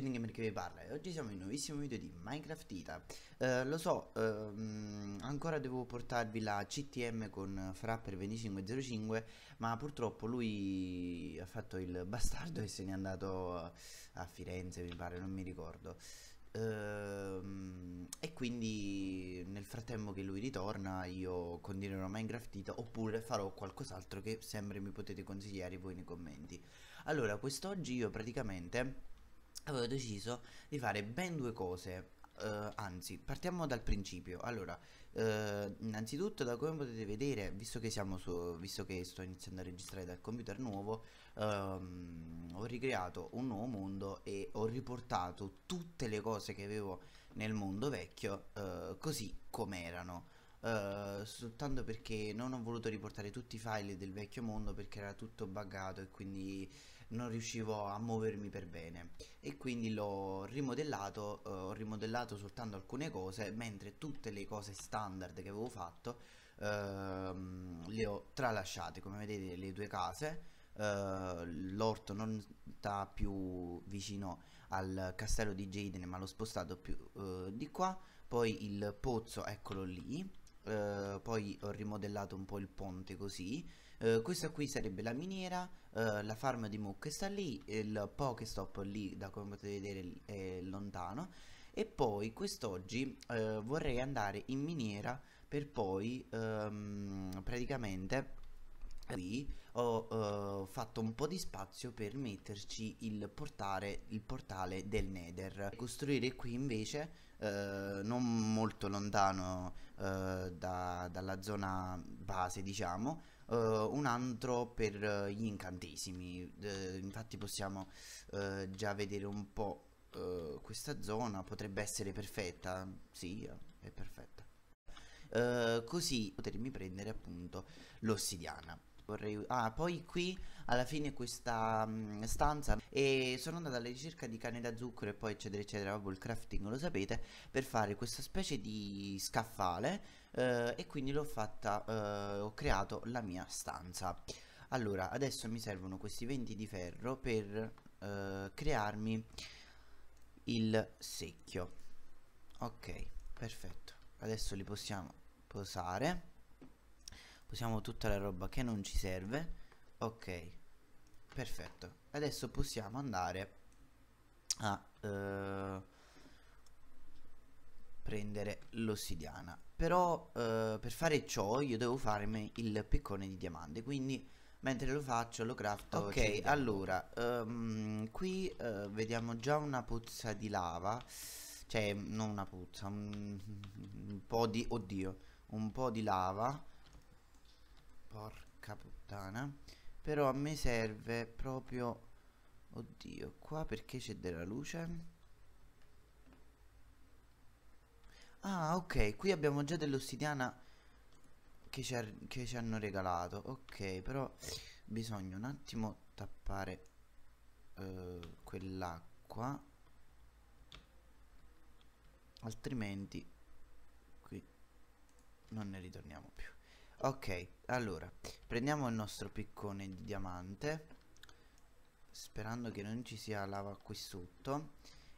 oggi Gamer che vi parla e oggi siamo in un nuovissimo video di Minecraft Ita eh, Lo so, ehm, ancora devo portarvi la CTM con Frapper 2505 Ma purtroppo lui ha fatto il bastardo e se n'è andato a Firenze mi pare, non mi ricordo ehm, E quindi nel frattempo che lui ritorna io continuerò Minecraft Ita Oppure farò qualcos'altro che sempre mi potete consigliare voi nei commenti Allora, quest'oggi io praticamente avevo deciso di fare ben due cose Uh, anzi, partiamo dal principio. Allora, uh, innanzitutto, da come potete vedere, visto che, su, visto che, sto iniziando a registrare dal computer nuovo, um, ho ricreato un nuovo mondo e ho riportato tutte le cose che avevo nel mondo vecchio uh, così com'erano. Uh, soltanto perché non ho voluto riportare tutti i file del vecchio mondo perché era tutto buggato e quindi non riuscivo a muovermi per bene e quindi l'ho rimodellato, eh, ho rimodellato soltanto alcune cose mentre tutte le cose standard che avevo fatto ehm, le ho tralasciate come vedete le due case Uh, l'orto non sta più vicino al castello di Jaden ma l'ho spostato più uh, di qua poi il pozzo eccolo lì eh, poi ho rimodellato un po' il ponte così eh, questa qui sarebbe la miniera eh, la farm di Mook sta lì il Pokestop lì da come potete vedere è lontano e poi quest'oggi eh, vorrei andare in miniera per poi ehm, praticamente qui ho uh, fatto un po' di spazio per metterci il, portare, il portale del Nether costruire qui invece uh, non molto lontano uh, da, dalla zona base diciamo un antro per gli incantesimi infatti possiamo già vedere un po' questa zona potrebbe essere perfetta sì è perfetta così potermi prendere appunto l'ossidiana vorrei... Ah, poi qui alla fine questa mh, mm, stanza e sono andata alla ricerca di canne da zucchero e poi eccetera eccetera, proprio il crafting lo sapete, per fare questa specie di scaffale eh, e quindi l'ho fatta, eh, ho creato la mia stanza. Allora, adesso mi servono questi venti di ferro per eh, crearmi il secchio. Ok, perfetto. Adesso li possiamo posare usiamo tutta la roba che non ci serve ok perfetto adesso possiamo andare a eh, prendere l'ossidiana però eh, per fare ciò io devo farmi il piccone di diamante quindi mentre lo faccio lo crafto ok allora um, qui uh, vediamo già una pozza di lava cioè non una pozza un, un po' di oddio un po' di lava Porca puttana Però a me serve proprio Oddio Qua perché c'è della luce Ah ok Qui abbiamo già dell'ossidiana che, che ci hanno regalato Ok però Bisogna un attimo tappare uh, Quell'acqua Altrimenti Qui Non ne ritorniamo più Ok, allora, prendiamo il nostro piccone di diamante, sperando che non ci sia lava qui sotto,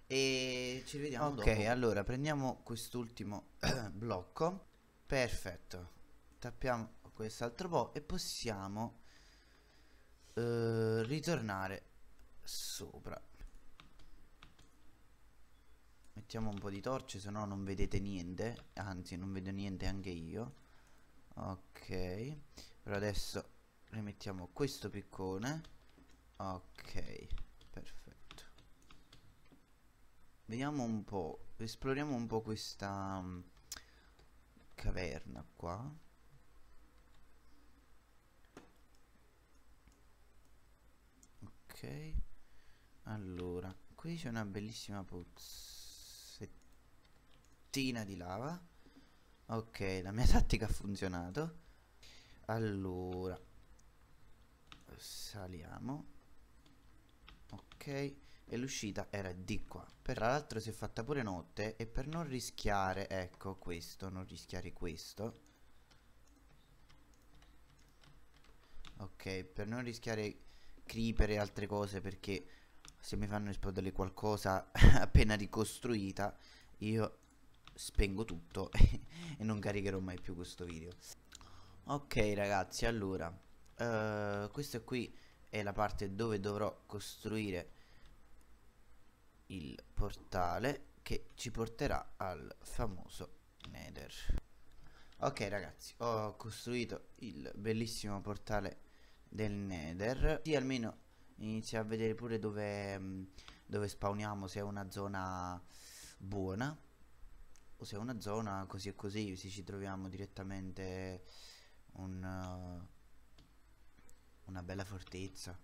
e ci vediamo Ok, dopo. allora, prendiamo quest'ultimo blocco, perfetto, tappiamo quest'altro po' e possiamo eh, ritornare sopra. Mettiamo un po' di torce, se no non vedete niente, anzi non vedo niente anche io ok per adesso rimettiamo questo piccone ok perfetto vediamo un po' esploriamo un po' questa um, caverna qua ok allora qui c'è una bellissima pozzettina di lava Ok, la mia tattica ha funzionato. Allora, saliamo. Ok, e l'uscita era di qua. Tra l'altro si è fatta pure notte e per non rischiare, ecco questo, non rischiare questo. Ok, per non rischiare creeper e altre cose perché se mi fanno esplodere qualcosa appena ricostruita io spengo tutto e non caricherò mai più questo video ok ragazzi allora uh, questa qui è la parte dove dovrò costruire il portale che ci porterà al famoso nether ok ragazzi ho costruito il bellissimo portale del nether sì almeno inizia a vedere pure dove, mm, dove spawniamo se è una zona buona o se una zona così e così se ci troviamo direttamente un, eh, una bella fortezza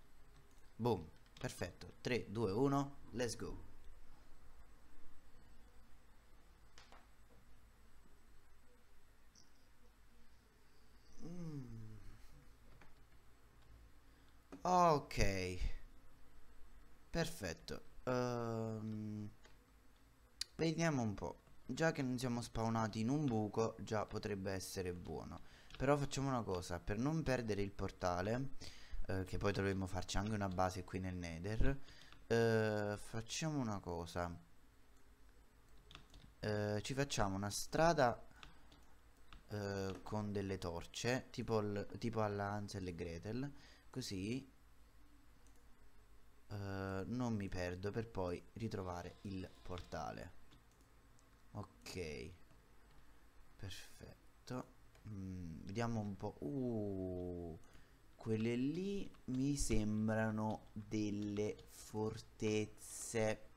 boom perfetto 3 2 1 let's go mm. ok perfetto um, vediamo un po' già che non siamo spawnati in un buco già potrebbe essere buono però facciamo una cosa per non perdere il portale eh, che poi dovremmo farci anche una base qui nel nether eh, facciamo una cosa eh, ci facciamo una strada eh, con delle torce tipo, il, tipo alla Hansel e Gretel così eh, non mi perdo per poi ritrovare il portale ok perfetto mm, vediamo un po' uh, quelle lì mi sembrano delle fortezze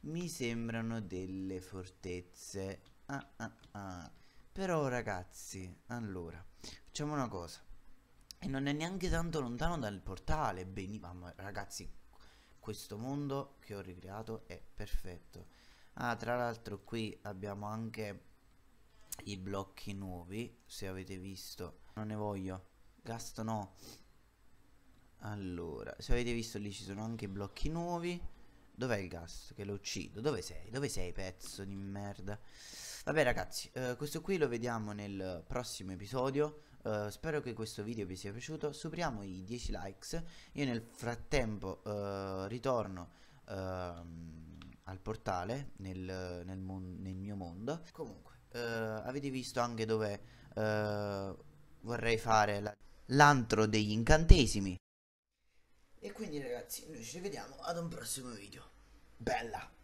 mi sembrano delle fortezze ah, ah, ah. però ragazzi allora facciamo una cosa e non è neanche tanto lontano dal portale benissimo ragazzi questo mondo che ho ricreato è perfetto ah tra l'altro qui abbiamo anche i blocchi nuovi se avete visto non ne voglio gasto no allora se avete visto lì ci sono anche i blocchi nuovi dov'è il gas che lo uccido dove sei dove sei pezzo di merda vabbè ragazzi eh, questo qui lo vediamo nel prossimo episodio Uh, spero che questo video vi sia piaciuto superiamo i 10 likes io nel frattempo uh, ritorno uh, al portale nel, nel, nel mio mondo comunque eh, avete visto anche dove eh, vorrei fare l'antro la degli incantesimi e quindi ragazzi noi ci vediamo ad un prossimo video bella